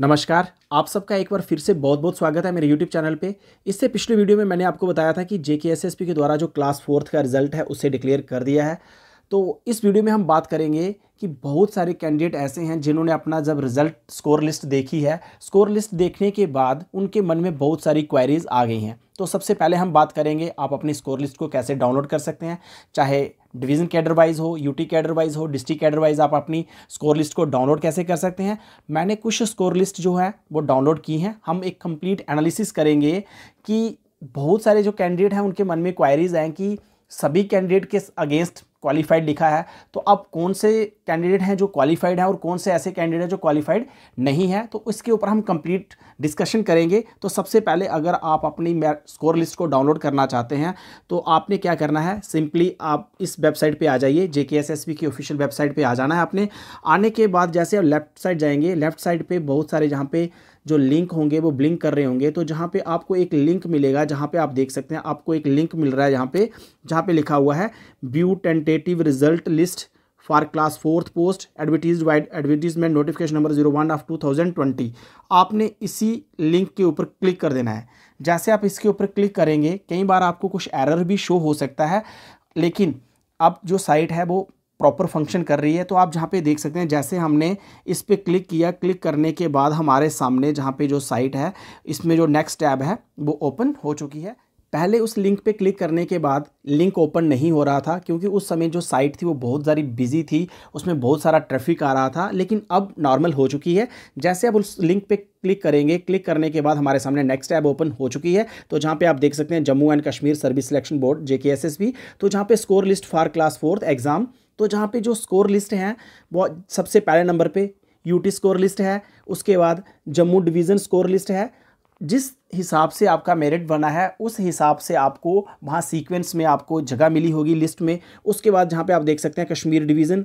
नमस्कार आप सबका एक बार फिर से बहुत बहुत स्वागत है मेरे YouTube चैनल पे इससे पिछले वीडियो में मैंने आपको बताया था कि जे के द्वारा जो क्लास फोर्थ का रिजल्ट है उसे डिक्लेयर कर दिया है तो इस वीडियो में हम बात करेंगे कि बहुत सारे कैंडिडेट ऐसे हैं जिन्होंने अपना जब रिजल्ट स्कोर लिस्ट देखी है स्कोर लिस्ट देखने के बाद उनके मन में बहुत सारी क्वेरीज आ गई हैं तो सबसे पहले हम बात करेंगे आप अपनी स्कोर लिस्ट को कैसे डाउनलोड कर सकते हैं चाहे डिवीज़न कैडर वाइज हो यूटी कैडर वाइज हो डिस्ट्रिक्ट कैडर वाइज आप अपनी स्कोर लिस्ट को डाउनलोड कैसे कर सकते हैं मैंने कुछ स्कोर लिस्ट जो है वो डाउनलोड की हैं हम एक कंप्लीट एनालिसिस करेंगे कि बहुत सारे जो कैंडिडेट हैं उनके मन में क्वायरीज हैं कि सभी कैंडिडेट के अगेंस्ट क्वालिफाइड लिखा है तो अब कौन से कैंडिडेट हैं जो क्वालिफाइड हैं और कौन से ऐसे कैंडिडेट जो क्वालिफाइड नहीं है तो इसके ऊपर हम कंप्लीट डिस्कशन करेंगे तो सबसे पहले अगर आप अपनी स्कोर लिस्ट को डाउनलोड करना चाहते हैं तो आपने क्या करना है सिंपली आप इस वेबसाइट पर आ जाइए जे की ऑफिशियल वेबसाइट पर आ जाना है आपने आने के बाद जैसे आप लेफ्ट साइड जाएंगे लेफ्ट साइड पर बहुत सारे जहाँ पे जो लिंक होंगे वो ब्लिंक कर रहे होंगे तो जहाँ पे आपको एक लिंक मिलेगा जहाँ पे आप देख सकते हैं आपको एक लिंक मिल रहा है जहाँ पे जहाँ पे लिखा हुआ है ब्यू tent tentative result list for class fourth post advertise wide advertisement notification number zero one of two thousand twenty आपने इसी लिंक के ऊपर क्लिक कर देना है जैसे आप इसके ऊपर क्लिक करेंगे कई बार आपको कुछ एरर भी शो हो सकता है लेकिन अब जो साइट है वो प्रॉपर फंक्शन कर रही है तो आप जहाँ पे देख सकते हैं जैसे हमने इस पर क्लिक किया क्लिक करने के बाद हमारे सामने जहाँ पे जो साइट है इसमें जो नेक्स्ट टैब है वो ओपन हो चुकी है पहले उस लिंक पे क्लिक करने के बाद लिंक ओपन नहीं हो रहा था क्योंकि उस समय जो साइट थी वो बहुत सारी बिजी थी उसमें बहुत सारा ट्रैफिक आ रहा था लेकिन अब नॉर्मल हो चुकी है जैसे अब उस लिंक पे क्लिक करेंगे क्लिक करने के बाद हमारे सामने नेक्स्ट ऐप ओपन हो चुकी है तो जहाँ पे आप देख सकते हैं Jammu and Kashmir service selection board J तो जहाँ पे score list for class fourth exam तो जहाँ पर जो स्कोर लिस्ट हैं वो सबसे पहले नंबर पर यूटी स्कोर लिस्ट है उसके बाद जम्मू डिवीज़न स्कोर लिस्ट है जिस हिसाब से आपका मेरिट बना है उस हिसाब से आपको वहाँ सीक्वेंस में आपको जगह मिली होगी लिस्ट में उसके बाद जहाँ पे आप देख सकते हैं कश्मीर डिवीज़न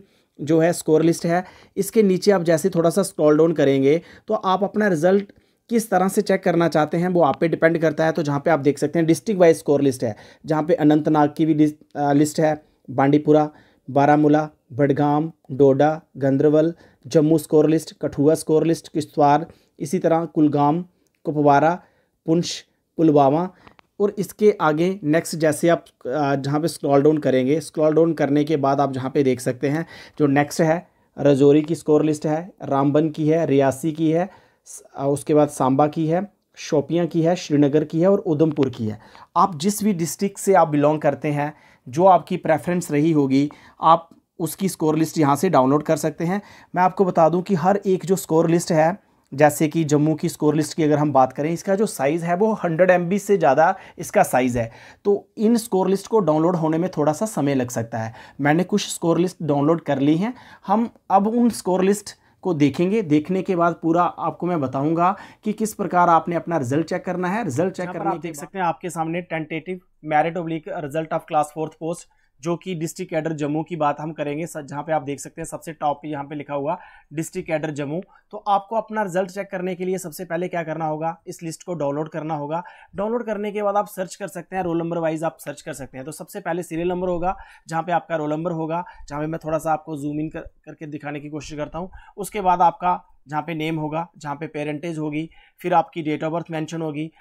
जो है स्कोर लिस्ट है इसके नीचे आप जैसे थोड़ा सा स्क्रॉल डाउन करेंगे तो आप अपना रिजल्ट किस तरह से चेक करना चाहते हैं वो आप पे डिपेंड करता है तो जहाँ पर आप देख सकते हैं डिस्ट्रिक्ट वाइज स्कोर लिस्ट है जहाँ पर अनंतनाग की भी लिस्ट है Bandipora Baramulla Budgam Doda Ganderbal Jammu score list Kathua score list Kishtwar इसी तरह कुलगाम कुपवारा पुंछ पुलवामा और इसके आगे नेक्स्ट जैसे आप जहाँ पे स्क्रॉल डाउन करेंगे स्क्रॉल डाउन करने के बाद आप जहाँ पे देख सकते हैं जो नेक्स्ट है रजौरी की स्कोर लिस्ट है रामबन की है रियासी की है उसके बाद सांबा की है शोपियाँ की है श्रीनगर की है और उधमपुर की है आप जिस भी डिस्ट्रिक्ट से आप बिलोंग करते हैं जो आपकी प्रेफरेंस रही होगी आप उसकी स्कोर लिस्ट यहाँ से डाउनलोड कर सकते हैं मैं आपको बता दूँ कि हर एक जो स्कोर लिस्ट है जैसे कि जम्मू की स्कोर लिस्ट की अगर हम बात करें इसका जो साइज़ है वो 100 एम से ज़्यादा इसका साइज़ है तो इन स्कोर लिस्ट को डाउनलोड होने में थोड़ा सा समय लग सकता है मैंने कुछ स्कोर लिस्ट डाउनलोड कर ली हैं हम अब उन स्कोर लिस्ट को देखेंगे देखने के बाद पूरा आपको मैं बताऊंगा कि किस प्रकार आपने अपना रिजल्ट चेक करना है रिजल्ट चेक करना आप देख सकते हैं आपके सामने tentative merit oblique result of class fourth post जो कि डिस्ट्रिक्ट एडर जम्मू की बात हम करेंगे जहाँ पे आप देख सकते हैं सबसे टॉप पे यहाँ पे लिखा हुआ डिस्ट्रिक्ट एडर जम्मू तो आपको अपना रिजल्ट चेक करने के लिए सबसे पहले क्या करना होगा इस लिस्ट को डाउनलोड करना होगा डाउनलोड करने के बाद आप सर्च कर सकते हैं रोल नंबर वाइज आप सर्च कर सकते हैं तो सबसे पहले सीरियल नंबर होगा जहाँ पर आपका रोल नंबर होगा जहाँ पर मैं थोड़ा सा आपको जूम इन कर, करके दिखाने की कोशिश करता हूँ उसके बाद आपका जहाँ पे नेम होगा जहाँ पे पेरेंटेज होगी फिर आपकी डेट ऑफ बर्थ मैंशन होगी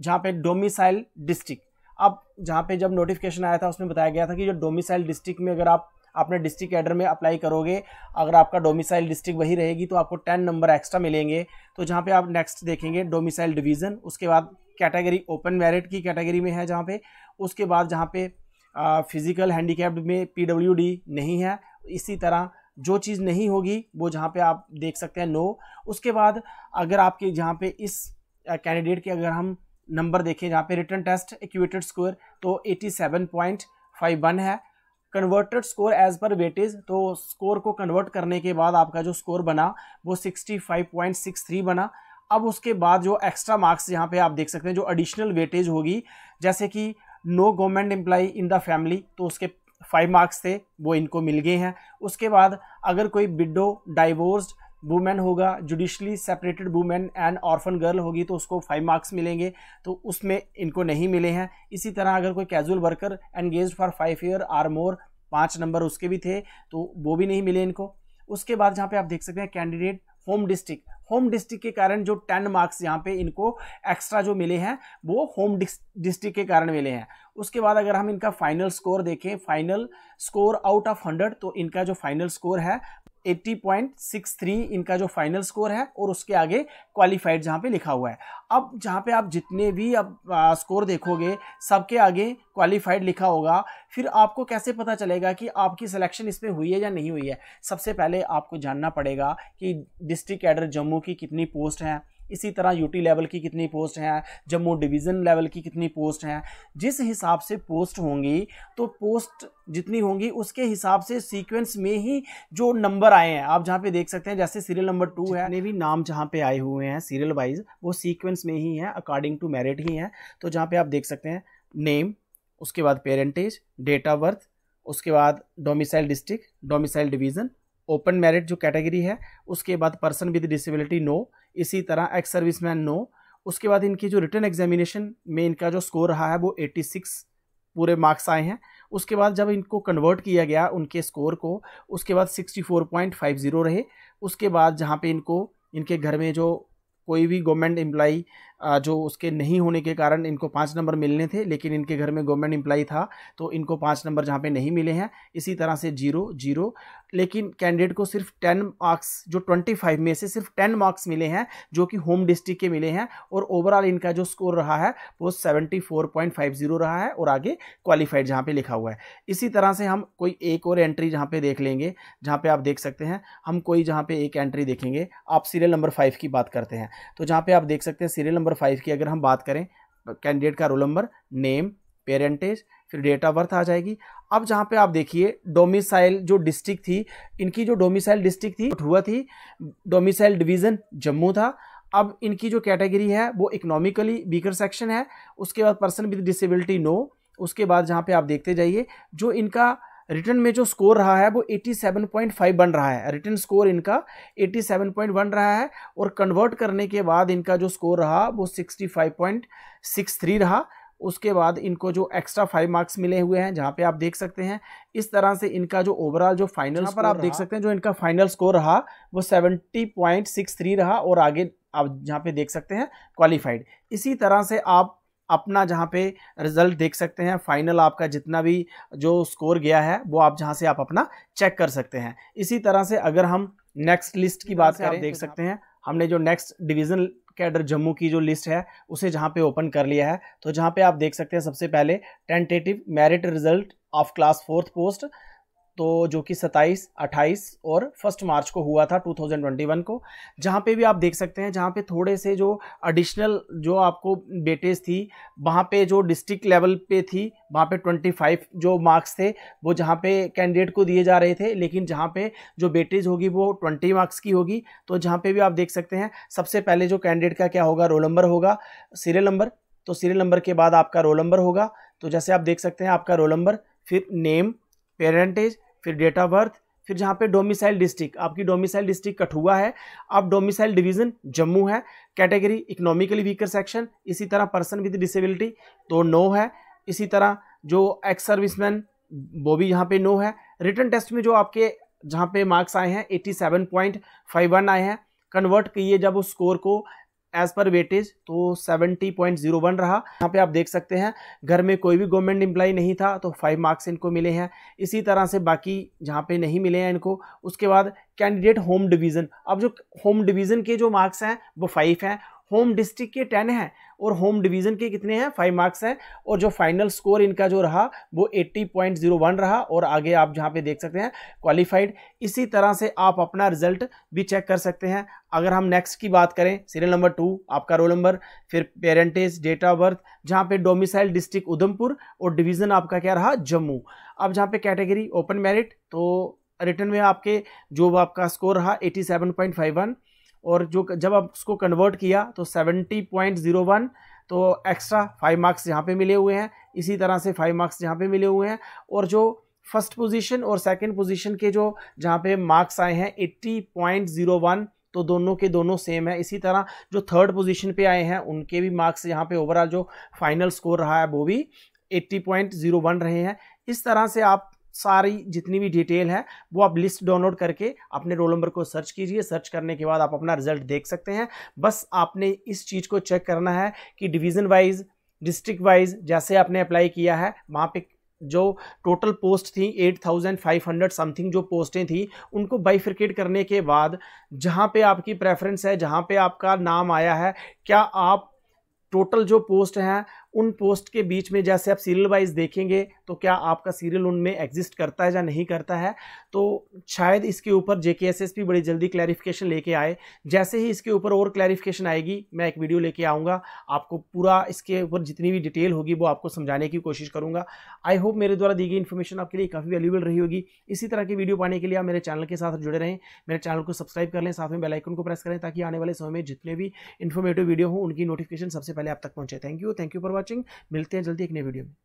जहाँ पे डोमिसाइल डिस्ट्रिक्ट अब जहाँ पे जब नोटिफिकेशन आया था उसमें बताया गया था कि जो डोमिसाइल डिस्ट्रिक्ट में अगर आप अपने डिस्ट्रिक्ट एडर में अप्लाई करोगे अगर आपका डोमिसाइल डिस्ट्रिक्ट वही रहेगी तो आपको टेन नंबर एक्स्ट्रा मिलेंगे तो जहाँ पे आप नेक्स्ट देखेंगे डोमिसाइल डिवीज़न उसके बाद कैटेगरी ओपन मेरिट की कैटेगरी में है जहाँ पे उसके बाद जहाँ पे फिज़िकल हैंडीकैप्ड में पी नहीं है इसी तरह जो चीज़ नहीं होगी वो जहाँ पे आप देख सकते हैं नो उसके बाद अगर आपके जहाँ पे इस कैंडिडेट के अगर हम नंबर देखें जहाँ पे रिटर्न टेस्ट एक्यूटेड स्कोर तो 87.51 है converted score as per weightage तो स्कोर को कन्वर्ट करने के बाद आपका जो स्कोर बना वो 65.63 बना अब उसके बाद जो एक्स्ट्रा मार्क्स यहाँ पे आप देख सकते हैं जो एडिशनल वेटेज होगी जैसे कि no government employee in the family तो उसके फाइव मार्क्स थे वो इनको मिल गए हैं उसके बाद अगर कोई बिडो डाइवोर्स्ड वुमेन होगा judicially separated women and orphan girl होगी तो उसको फाइव मार्क्स मिलेंगे तो उसमें इनको नहीं मिले हैं इसी तरह अगर कोई casual worker engage for five year or more पाँच नंबर उसके भी थे तो वो भी नहीं मिले इनको उसके बाद जहाँ पे आप देख सकते हैं candidate home district home district के कारण जो टेन मार्क्स यहाँ पे इनको एक्स्ट्रा जो मिले हैं वो होम डिस्ट्रिक्ट के कारण मिले हैं उसके बाद अगर हम इनका फाइनल स्कोर देखें final score out of hundred तो इनका जो फाइनल स्कोर है 80.63 इनका जो फाइनल स्कोर है और उसके आगे क्वालिफाइड जहाँ पे लिखा हुआ है अब जहाँ पे आप जितने भी अब स्कोर देखोगे सबके आगे क्वालिफाइड लिखा होगा फिर आपको कैसे पता चलेगा कि आपकी सिलेक्शन इसमें हुई है या नहीं हुई है सबसे पहले आपको जानना पड़ेगा कि डिस्ट्रिक्ट एडर जम्मू की कितनी पोस्ट हैं इसी तरह यूटी लेवल की कितनी पोस्ट हैं जम्मू डिवीज़न लेवल की कितनी पोस्ट हैं जिस हिसाब से पोस्ट होंगी तो पोस्ट जितनी होंगी उसके हिसाब से सीक्वेंस में ही जो नंबर आए हैं आप जहाँ पे देख सकते हैं जैसे सीरियल नंबर टू है ने भी नाम जहाँ पे आए हुए हैं सीरियल वाइज वो सीक्वेंस में ही है अकॉर्डिंग टू मेरिट ही है तो जहाँ पर आप देख सकते हैं नेम उसके बाद पेरेंटेज डेट ऑफ बर्थ उसके बाद domicile district domicile division open merit जो कैटेगरी है उसके बाद पर्सन विद डिसेबिलिटी नो इसी तरह एक्स सर्विस मैन नो उसके बाद इनकी जो रिटर्न एग्जामिनेशन में इनका जो स्कोर रहा है वो 86 पूरे मार्क्स आए हैं उसके बाद जब इनको कन्वर्ट किया गया उनके स्कोर को उसके बाद 64.50 रहे उसके बाद जहाँ पे इनको इनके घर में जो कोई भी गवर्नमेंट एम्प्लाई जो उसके नहीं होने के कारण इनको पाँच नंबर मिलने थे लेकिन इनके घर में गवर्नमेंट एम्प्लाई था तो इनको पाँच नंबर जहाँ पे नहीं मिले हैं इसी तरह से जीरो जीरो लेकिन कैंडिडेट को सिर्फ टेन मार्क्स जो ट्वेंटी फाइव में से सिर्फ टेन मार्क्स मिले हैं जो कि होम डिस्ट्रिक्ट के मिले हैं और ओवरऑल इनका जो स्कोर रहा है वो seventy four point five zero रहा है और आगे क्वालिफाइड जहाँ पे लिखा हुआ है इसी तरह से हम कोई एक और एंट्री जहाँ पे देख लेंगे जहाँ पे आप देख सकते हैं हम कोई जहाँ पे एक एंट्री देखेंगे आप सीरियल नंबर फाइव की बात करते हैं तो जहाँ पे आप देख सकते हैं सीरियल नंबर नंबर फाइव की अगर हम बात करें कैंडिडेट का रोल नंबर नेम पेरेंटेज फिर डेट ऑफ बर्थ आ जाएगी अब जहाँ पे आप देखिए डोमिसाइल जो डिस्ट्रिक्ट थी इनकी जो डोमिसाइल डिस्ट्रिक्ट थी कठुआ थी डोमिसाइल डिवीज़न जम्मू था अब इनकी जो कैटेगरी है वो इकोनॉमिकली बीकर सेक्शन है उसके बाद पर्सन विद डिसेबिलिटी नो उसके बाद जहाँ पे आप देखते जाइए जो इनका रिटर्न में जो स्कोर रहा है वो 87.5 बन रहा है रिटर्न स्कोर इनका 87.1 रहा है और कन्वर्ट करने के बाद इनका जो स्कोर रहा वो 65.63 रहा उसके बाद इनको जो एक्स्ट्रा फाइव मार्क्स मिले हुए हैं जहाँ पे आप देख सकते हैं इस तरह से इनका जो ओवरऑल जो फाइनल पर आप देख सकते हैं जो इनका फाइनल स्कोर रहा वो 70.63 रहा और आगे आप जहाँ पे देख सकते हैं क्वालिफाइड इसी तरह से आप अपना जहाँ पे रिज़ल्ट देख सकते हैं फाइनल आपका जितना भी जो स्कोर गया है वो आप जहाँ से आप अपना चेक कर सकते हैं इसी तरह से अगर हम नेक्स्ट लिस्ट की बात करें आप देख सकते हैं हमने जो नेक्स्ट डिवीज़न कैडर जम्मू की जो लिस्ट है उसे जहाँ पे ओपन कर लिया है तो जहाँ पे आप देख सकते हैं सबसे पहले tentative merit result of class fourth post तो जो कि 27, 28 और फर्स्ट मार्च को हुआ था 2021 को जहाँ पे भी आप देख सकते हैं जहाँ पे थोड़े से जो एडिशनल जो आपको बेटेज थी वहाँ पे जो डिस्ट्रिक्ट लेवल पे थी वहाँ पे 25 जो मार्क्स थे वो जहाँ पे कैंडिडेट को दिए जा रहे थे लेकिन जहाँ पे जो बेटेज होगी वो 20 मार्क्स की होगी तो जहाँ पर भी आप देख सकते हैं सबसे पहले जो कैंडिडेट का क्या होगा रोल नंबर होगा सीरियल नंबर तो सीरियल नंबर के बाद आपका रोल नंबर होगा तो जैसे आप देख सकते हैं आपका रोल नंबर फिर नेम पेरेंटेज फिर डेट ऑफ बर्थ फिर जहाँ पे डोमिसाइल डिस्ट्रिक्ट आपकी डोमिसाइल डिस्ट्रिक्ट कठुआ है अब डोमिसाइल डिवीजन जम्मू है कैटेगरी इकोनॉमिकली वीकर सेक्शन इसी तरह पर्सन विद डिसेबिलिटी तो नो है इसी तरह जो एक्स सर्विसमैन वो भी यहाँ पे नो है रिटर्न टेस्ट में जो आपके जहाँ पे मार्क्स आए हैं 87.51 आए हैं कन्वर्ट किए जब उस स्कोर को एज पर वेटेज तो 70.01 रहा यहाँ पे आप देख सकते हैं घर में कोई भी गवर्नमेंट एम्प्लॉय नहीं था तो फाइव मार्क्स इनको मिले हैं इसी तरह से बाकी जहाँ पे नहीं मिले हैं इनको उसके बाद कैंडिडेट होम डिवीज़न अब जो होम डिवीज़न के जो मार्क्स हैं वो फाइव हैं होम डिस्ट्रिक्ट के टेन हैं और होम डिवीजन के कितने हैं फाइव मार्क्स हैं और जो फाइनल स्कोर इनका जो रहा वो एट्टी पॉइंट ज़ीरो वन रहा और आगे आप जहाँ पे देख सकते हैं क्वालिफाइड इसी तरह से आप अपना रिजल्ट भी चेक कर सकते हैं अगर हम नेक्स्ट की बात करें सीरियल नंबर टू आपका रोल नंबर फिर पेरेंटेज डेट ऑफ बर्थ जहाँ पे डोमिसाइल डिस्ट्रिक्ट उधमपुर और डिवीज़न आपका क्या रहा जम्मू अब जहाँ पे कैटेगरी ओपन मेरिट तो रिटर्न में आपके जो आपका स्कोर रहा 87.51 और जो जब आप उसको कन्वर्ट किया तो पॉइंट ज़ीरो वन तो एक्स्ट्रा फाइव मार्क्स यहाँ पे मिले हुए हैं इसी तरह से फाइव मार्क्स यहाँ पे मिले हुए हैं और जो फर्स्ट पोजीशन और सेकंड पोजीशन के जो जहाँ पे मार्क्स आए हैं एट्टी पॉइंट ज़ीरो वन तो दोनों के दोनों सेम है इसी तरह जो थर्ड पोजीशन पे आए हैं उनके भी मार्क्स यहाँ पे ओवरऑल जो फाइनल स्कोर रहा है वो भी वन रहे हैं इस तरह से आप सारी जितनी भी डिटेल है वो आप लिस्ट डाउनलोड करके अपने रोल नंबर को सर्च कीजिए सर्च करने के बाद आप अपना रिजल्ट देख सकते हैं बस आपने इस चीज़ को चेक करना है कि डिवीज़न वाइज डिस्ट्रिक्ट वाइज जैसे आपने अप्लाई किया है वहाँ पे जो टोटल पोस्ट थी 8,500 समथिंग जो पोस्टें थी उनको बाईफ्रिकेट करने के बाद जहाँ पे आपकी प्रेफरेंस है जहाँ पे आपका नाम आया है क्या आप टोटल जो पोस्ट हैं उन पोस्ट के बीच में जैसे आप सीरियल वाइज देखेंगे तो क्या आपका सीरियल उनमें एग्जिस्ट करता है या नहीं करता है तो शायद इसके ऊपर जे भी बड़ी जल्दी क्लैरिफिकेशन लेके आए जैसे ही इसके ऊपर और क्लैरिफिकेशन आएगी मैं एक वीडियो लेके आऊँगा आपको पूरा इसके ऊपर जितनी भी डिटेल होगी वो आपको समझाने की कोशिश करूँगा आई होप मेरे द्वारा दी गई इन्फॉर्मेशन आपके लिए काफ़ी वैल्यूबल रही होगी इसी तरह की वीडियो पाने के लिए आप मेरे चैनल के साथ जुड़े रहें मेरे चैनल को सब्सक्राइब कर लें साथ में बेलाइकन को प्रेस करें ताकि आने वाले समय में जितने भी इन्फॉर्मेटिव वीडियो हों उनकी नोटिफिकेशन सबसे पहले आप तक पहुँचे thank you thank you for watching मिलते हैं जल्दी एक नई वीडियो में